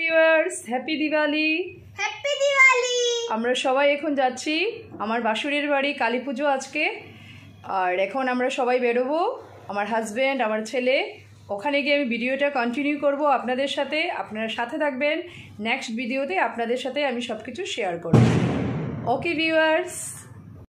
viewers happy Diwali happy Diwali আমরা সবাই এখন যাচ্ছি আমার বাসুরের বাড়ি কালী পুজো আজকে আর এখন আমরা সবাই বেরোবো আমার হাজব্যান্ড আমার ছেলে ওখানে গিয়ে আমি ভিডিওটা কন্টিনিউ করব আপনাদের সাথে আপনারা সাথে থাকবেন নেক্সট ভিডিওতে আপনাদের সাথে আমি সব কিছু শেয়ার করব ওকে ভিউয়ার্স